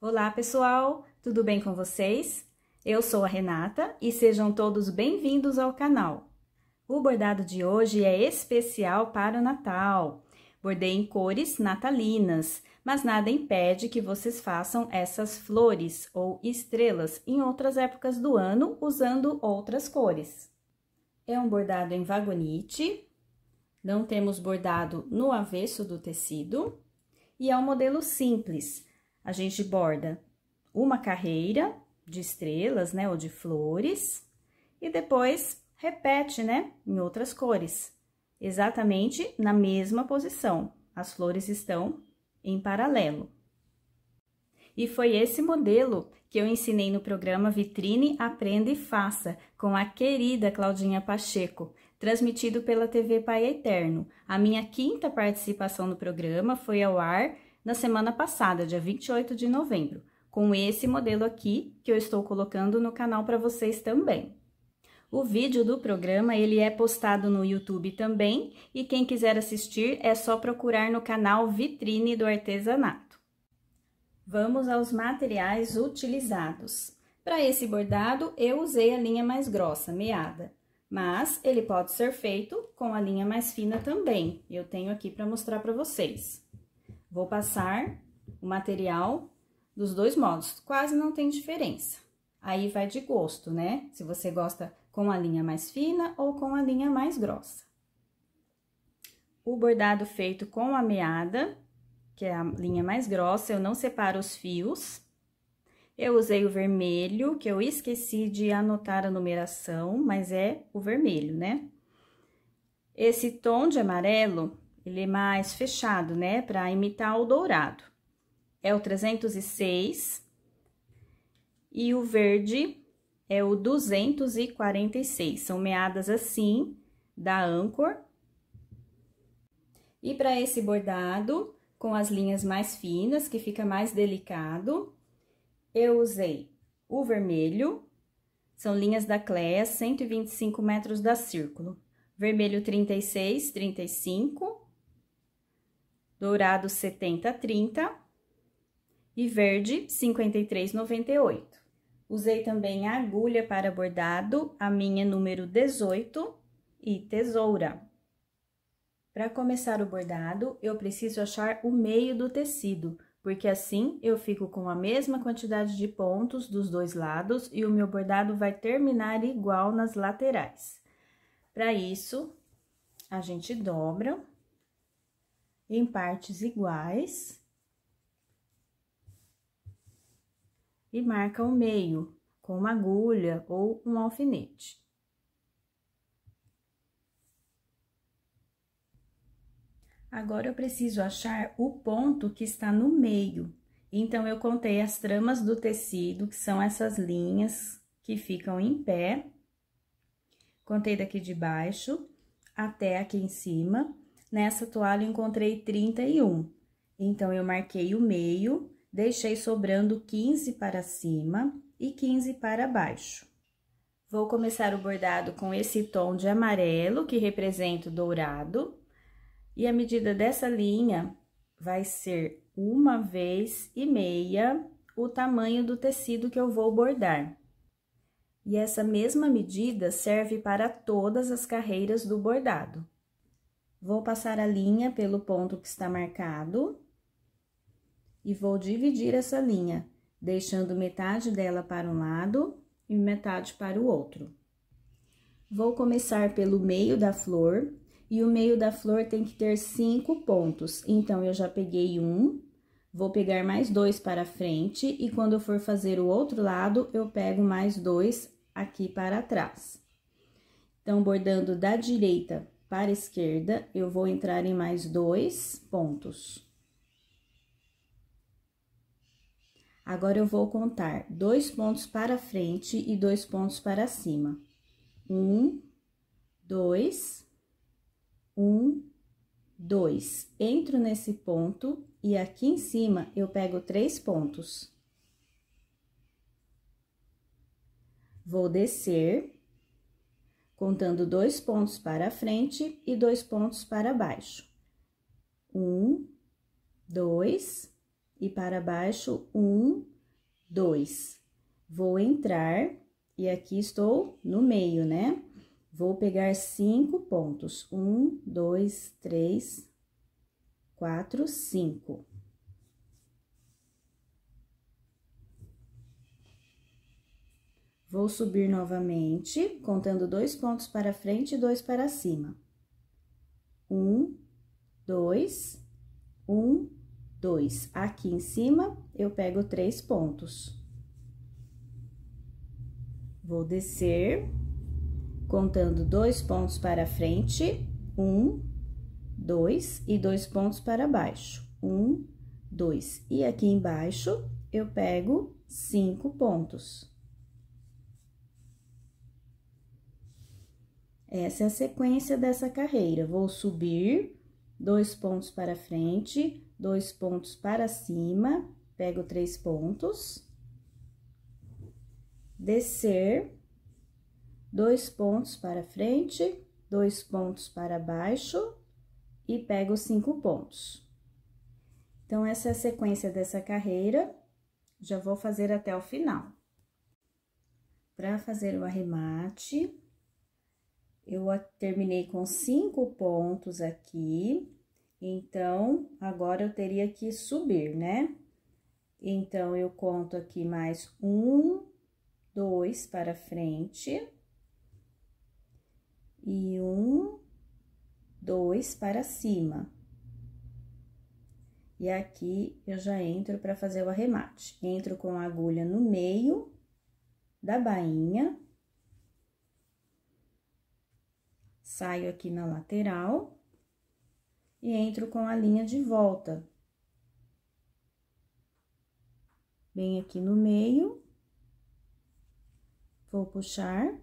Olá, pessoal! Tudo bem com vocês? Eu sou a Renata e sejam todos bem-vindos ao canal. O bordado de hoje é especial para o Natal. Bordei em cores natalinas, mas nada impede que vocês façam essas flores ou estrelas em outras épocas do ano usando outras cores. É um bordado em vagonite, não temos bordado no avesso do tecido e é um modelo simples a gente borda uma carreira de estrelas, né, ou de flores, e depois repete, né, em outras cores, exatamente na mesma posição. As flores estão em paralelo. E foi esse modelo que eu ensinei no programa Vitrine Aprenda e Faça, com a querida Claudinha Pacheco, transmitido pela TV Pai Eterno. A minha quinta participação no programa foi ao ar na semana passada, dia 28 de novembro, com esse modelo aqui que eu estou colocando no canal para vocês também. O vídeo do programa ele é postado no YouTube também e quem quiser assistir é só procurar no canal Vitrine do Artesanato. Vamos aos materiais utilizados. Para esse bordado eu usei a linha mais grossa, meada, mas ele pode ser feito com a linha mais fina também. Eu tenho aqui para mostrar para vocês. Vou passar o material dos dois modos, quase não tem diferença. Aí vai de gosto, né? Se você gosta com a linha mais fina ou com a linha mais grossa. O bordado feito com a meada, que é a linha mais grossa, eu não separo os fios. Eu usei o vermelho, que eu esqueci de anotar a numeração, mas é o vermelho, né? Esse tom de amarelo ele é mais fechado, né? Para imitar o dourado. É o 306. E o verde é o 246. São meadas assim, da Anchor. E para esse bordado, com as linhas mais finas, que fica mais delicado, eu usei o vermelho, são linhas da Cléa, 125 metros da círculo. Vermelho 36, 35, dourado 70,30 e verde 53,98. Usei também a agulha para bordado, a minha número 18 e tesoura. Para começar o bordado, eu preciso achar o meio do tecido, porque assim eu fico com a mesma quantidade de pontos dos dois lados e o meu bordado vai terminar igual nas laterais. Para isso, a gente dobra em partes iguais e marca o meio com uma agulha ou um alfinete. Agora eu preciso achar o ponto que está no meio. Então, eu contei as tramas do tecido, que são essas linhas que ficam em pé. Contei daqui de baixo até aqui em cima. Nessa toalha encontrei 31. Então, eu marquei o meio, deixei sobrando 15 para cima e 15 para baixo. Vou começar o bordado com esse tom de amarelo, que representa o dourado. E a medida dessa linha vai ser uma vez e meia o tamanho do tecido que eu vou bordar. E essa mesma medida serve para todas as carreiras do bordado. Vou passar a linha pelo ponto que está marcado e vou dividir essa linha, deixando metade dela para um lado e metade para o outro. Vou começar pelo meio da flor, e o meio da flor tem que ter cinco pontos, então eu já peguei um, vou pegar mais dois para frente, e quando eu for fazer o outro lado, eu pego mais dois aqui para trás. Então, bordando da direita para a esquerda, eu vou entrar em mais dois pontos. Agora, eu vou contar dois pontos para frente e dois pontos para cima. Um, dois, um, dois. Entro nesse ponto e aqui em cima eu pego três pontos. Vou descer contando dois pontos para frente e dois pontos para baixo. Um, dois, e para baixo, um, dois. Vou entrar e aqui estou no meio, né? Vou pegar cinco pontos. Um, dois, três, quatro, cinco. Vou subir novamente, contando dois pontos para frente e dois para cima. Um, dois, um, dois. Aqui em cima, eu pego três pontos. Vou descer, contando dois pontos para frente. Um, dois e dois pontos para baixo. Um, dois. E aqui embaixo, eu pego cinco pontos. Essa é a sequência dessa carreira. Vou subir, dois pontos para frente, dois pontos para cima, pego três pontos. Descer, dois pontos para frente, dois pontos para baixo e pego cinco pontos. Então, essa é a sequência dessa carreira, já vou fazer até o final. Para fazer o arremate, eu terminei com cinco pontos aqui, então, agora eu teria que subir, né? Então, eu conto aqui mais um, dois para frente. E um, dois para cima. E aqui, eu já entro para fazer o arremate. Entro com a agulha no meio da bainha Saio aqui na lateral e entro com a linha de volta. Bem aqui no meio. Vou puxar.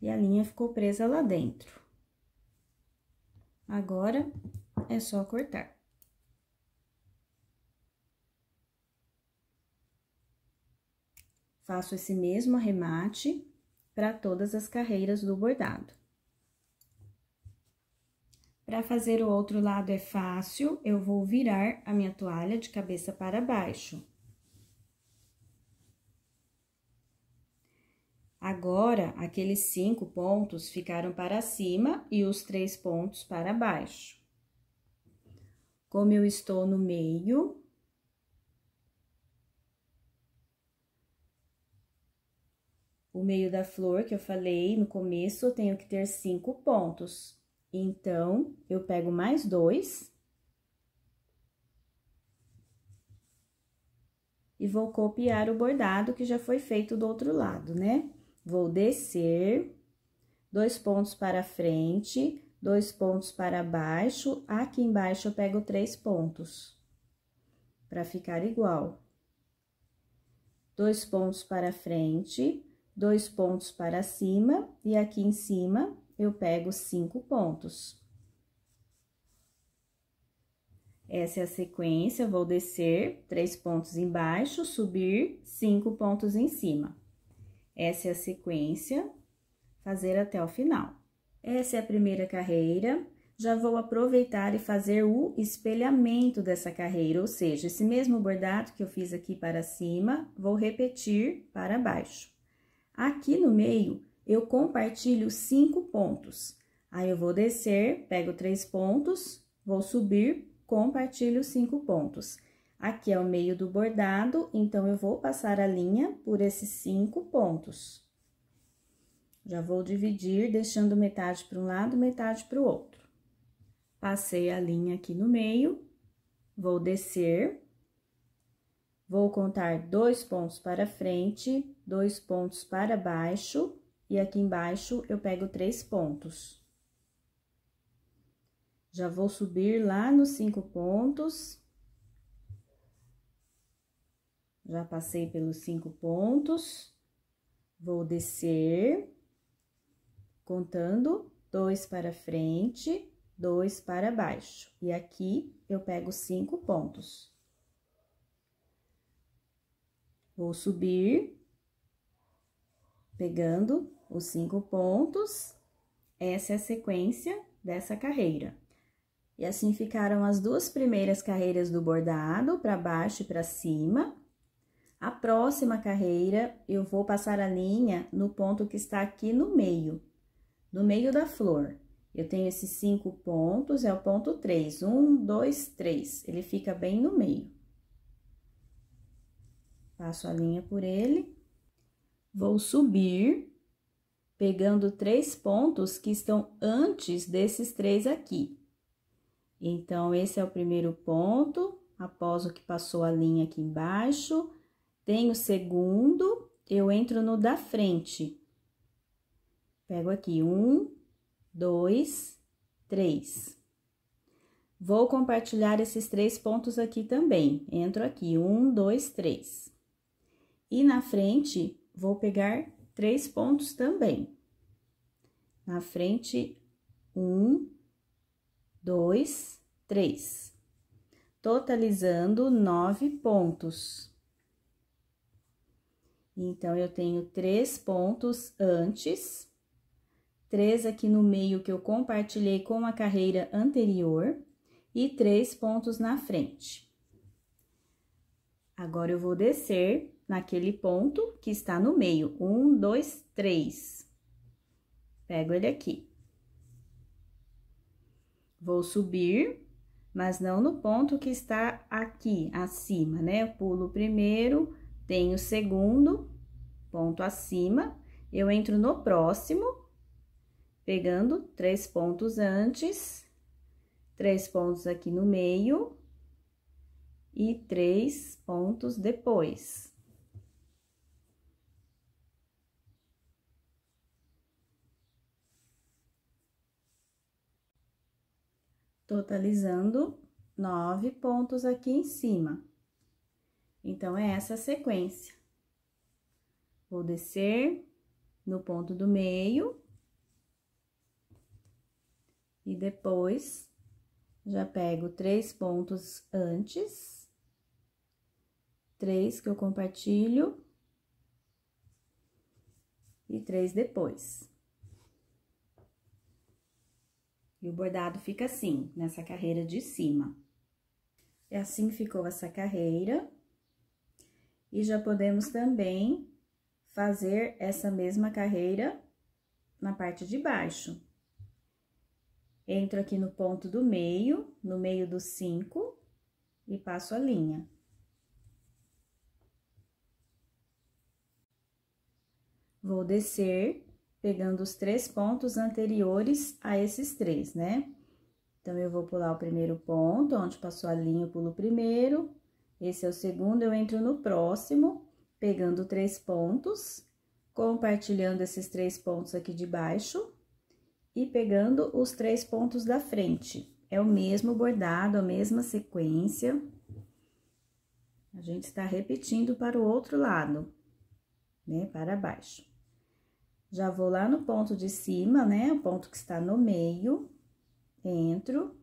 E a linha ficou presa lá dentro. Agora, é só cortar. Faço esse mesmo arremate para todas as carreiras do bordado. Para fazer o outro lado é fácil, eu vou virar a minha toalha de cabeça para baixo. Agora, aqueles cinco pontos ficaram para cima e os três pontos para baixo. Como eu estou no meio, o meio da flor que eu falei no começo, eu tenho que ter cinco pontos. Então, eu pego mais dois. E vou copiar o bordado que já foi feito do outro lado, né? Vou descer, dois pontos para frente, dois pontos para baixo. Aqui embaixo eu pego três pontos, para ficar igual. Dois pontos para frente, dois pontos para cima, e aqui em cima, eu pego cinco pontos. Essa é a sequência, vou descer três pontos embaixo, subir cinco pontos em cima. Essa é a sequência, fazer até o final. Essa é a primeira carreira, já vou aproveitar e fazer o espelhamento dessa carreira, ou seja, esse mesmo bordado que eu fiz aqui para cima, vou repetir para baixo. Aqui no meio, eu compartilho cinco pontos. Aí eu vou descer, pego três pontos, vou subir, compartilho cinco pontos. Aqui é o meio do bordado, então eu vou passar a linha por esses cinco pontos. Já vou dividir, deixando metade para um lado, metade para o outro. Passei a linha aqui no meio, vou descer, Vou contar dois pontos para frente, dois pontos para baixo, e aqui embaixo eu pego três pontos. Já vou subir lá nos cinco pontos. Já passei pelos cinco pontos. Vou descer, contando dois para frente, dois para baixo. E aqui eu pego cinco pontos. Vou subir, pegando os cinco pontos. Essa é a sequência dessa carreira. E assim ficaram as duas primeiras carreiras do bordado, para baixo e para cima. A próxima carreira, eu vou passar a linha no ponto que está aqui no meio, no meio da flor. Eu tenho esses cinco pontos, é o ponto três. Um, dois, três. ele fica bem no meio. Passo a linha por ele. Vou subir, pegando três pontos que estão antes desses três aqui. Então, esse é o primeiro ponto, após o que passou a linha aqui embaixo. Tem o segundo, eu entro no da frente. Pego aqui um, dois, três. Vou compartilhar esses três pontos aqui também. Entro aqui, um, dois, três. E na frente, vou pegar três pontos também. Na frente, um, dois, três. Totalizando nove pontos. Então, eu tenho três pontos antes, três aqui no meio que eu compartilhei com a carreira anterior e três pontos na frente. Agora, eu vou descer naquele ponto que está no meio. Um, dois, três. Pego ele aqui. Vou subir, mas não no ponto que está aqui, acima, né? Eu pulo o primeiro, tenho o segundo, ponto acima. Eu entro no próximo, pegando três pontos antes, três pontos aqui no meio e três pontos depois. totalizando nove pontos aqui em cima. Então, é essa a sequência. Vou descer no ponto do meio. E depois, já pego três pontos antes. Três que eu compartilho. E três depois. E o bordado fica assim, nessa carreira de cima. E é assim ficou essa carreira. E já podemos também fazer essa mesma carreira na parte de baixo. Entro aqui no ponto do meio, no meio do cinco e passo a linha. Vou descer pegando os três pontos anteriores a esses três, né? Então, eu vou pular o primeiro ponto, onde passou a linha, eu pulo o primeiro. Esse é o segundo, eu entro no próximo, pegando três pontos, compartilhando esses três pontos aqui de baixo e pegando os três pontos da frente. É o mesmo bordado, a mesma sequência. A gente está repetindo para o outro lado, né? Para baixo. Já vou lá no ponto de cima, né? O ponto que está no meio, entro.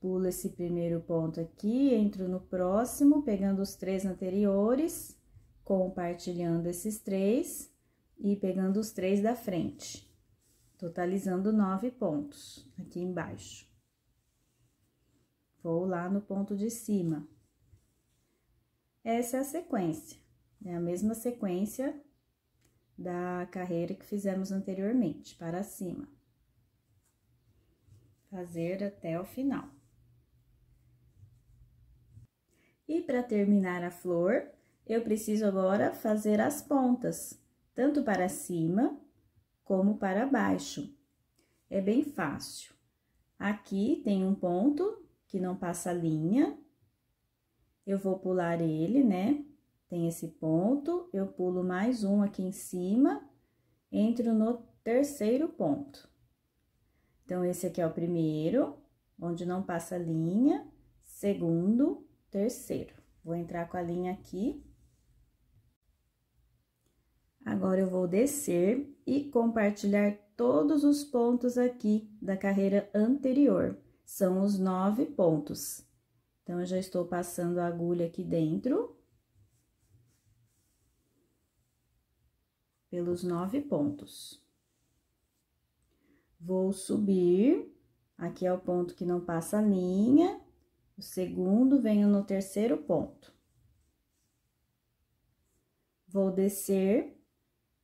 Pulo esse primeiro ponto aqui, entro no próximo, pegando os três anteriores, compartilhando esses três e pegando os três da frente, totalizando nove pontos aqui embaixo. Vou lá no ponto de cima. Essa é a sequência, é a mesma sequência da carreira que fizemos anteriormente, para cima. Fazer até o final. E para terminar a flor, eu preciso agora fazer as pontas, tanto para cima como para baixo. É bem fácil. Aqui tem um ponto que não passa linha. Eu vou pular ele, né? Tem esse ponto, eu pulo mais um aqui em cima, entro no terceiro ponto. Então, esse aqui é o primeiro, onde não passa linha, segundo, terceiro. Vou entrar com a linha aqui. Agora, eu vou descer e compartilhar todos os pontos aqui da carreira anterior. São os nove pontos. Então, eu já estou passando a agulha aqui dentro. pelos nove pontos. Vou subir, aqui é o ponto que não passa linha, o segundo venho no terceiro ponto. Vou descer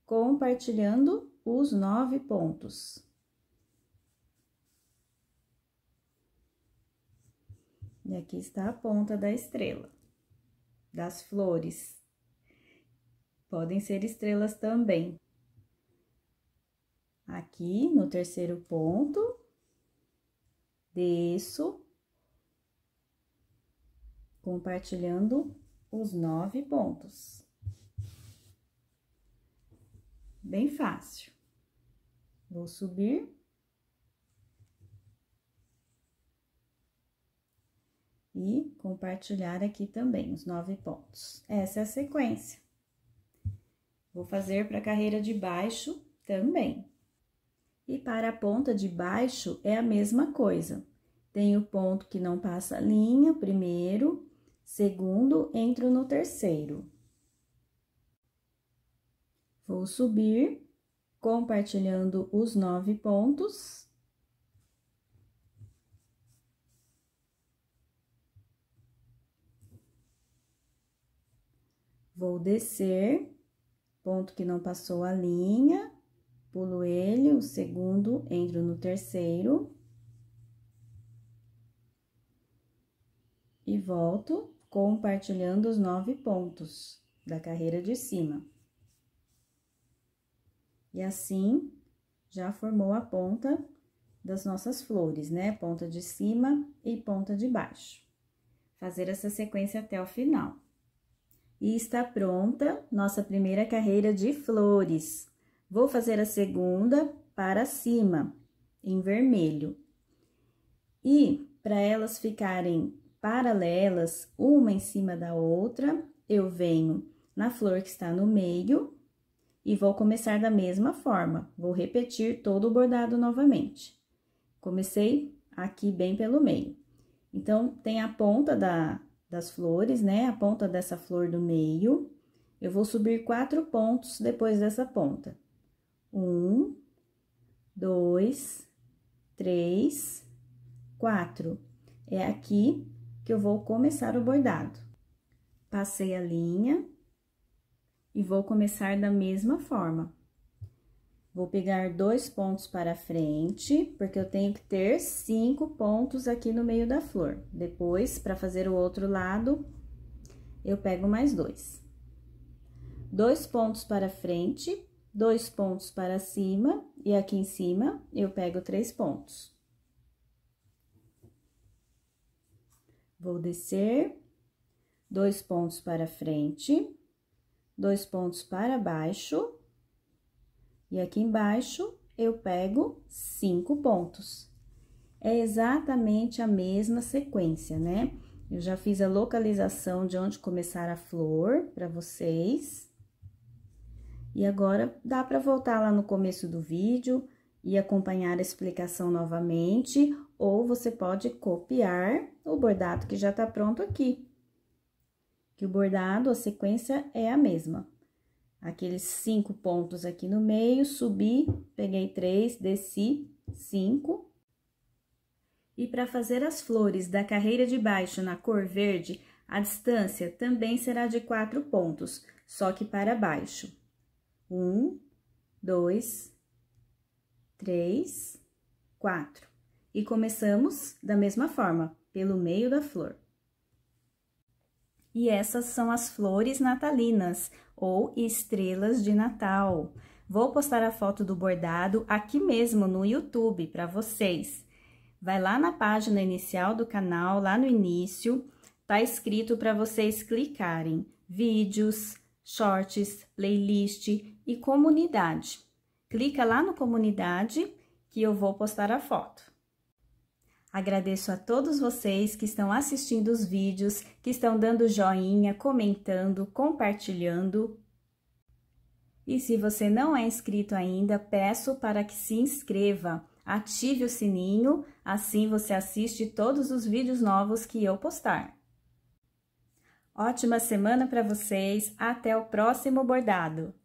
compartilhando os nove pontos. E aqui está a ponta da estrela, das flores podem ser estrelas também. Aqui no terceiro ponto, desço, compartilhando os nove pontos. Bem fácil. Vou subir. E compartilhar aqui também os nove pontos. Essa é a sequência. Vou fazer para a carreira de baixo também. E para a ponta de baixo é a mesma coisa. Tem o ponto que não passa linha, primeiro, segundo, entro no terceiro. Vou subir, compartilhando os nove pontos. Vou descer ponto que não passou a linha, pulo ele, o segundo, entro no terceiro. E volto compartilhando os nove pontos da carreira de cima. E assim, já formou a ponta das nossas flores, né? Ponta de cima e ponta de baixo. Fazer essa sequência até o final. E está pronta nossa primeira carreira de flores. Vou fazer a segunda para cima, em vermelho. E para elas ficarem paralelas, uma em cima da outra, eu venho na flor que está no meio e vou começar da mesma forma. Vou repetir todo o bordado novamente. Comecei aqui bem pelo meio. Então, tem a ponta da, das flores, né? A ponta dessa flor do meio. Eu vou subir quatro pontos depois dessa ponta. Um, dois, três, quatro. É aqui que eu vou começar o bordado. Passei a linha e vou começar da mesma forma. Vou pegar dois pontos para frente, porque eu tenho que ter cinco pontos aqui no meio da flor. Depois, para fazer o outro lado, eu pego mais dois. Dois pontos para frente, dois pontos para cima, e aqui em cima, eu pego três pontos. Vou descer, dois pontos para frente, dois pontos para baixo e aqui embaixo, eu pego cinco pontos. É exatamente a mesma sequência, né? Eu já fiz a localização de onde começar a flor para vocês. E agora, dá para voltar lá no começo do vídeo e acompanhar a explicação novamente, ou você pode copiar o bordado que já está pronto aqui. Que o bordado, a sequência é a mesma aqueles cinco pontos aqui no meio, subi, peguei três, desci, cinco. E para fazer as flores da carreira de baixo na cor verde, a distância também será de quatro pontos, só que para baixo. Um, dois, três, quatro. E começamos da mesma forma, pelo meio da flor. E essas são as flores natalinas, ou estrelas de Natal. Vou postar a foto do bordado aqui mesmo no YouTube para vocês. Vai lá na página inicial do canal, lá no início, tá escrito para vocês clicarem vídeos, shorts, playlist e comunidade. Clica lá no comunidade que eu vou postar a foto. Agradeço a todos vocês que estão assistindo os vídeos, que estão dando joinha, comentando, compartilhando. E se você não é inscrito ainda, peço para que se inscreva, ative o sininho, assim você assiste todos os vídeos novos que eu postar. Ótima semana para vocês, até o próximo bordado!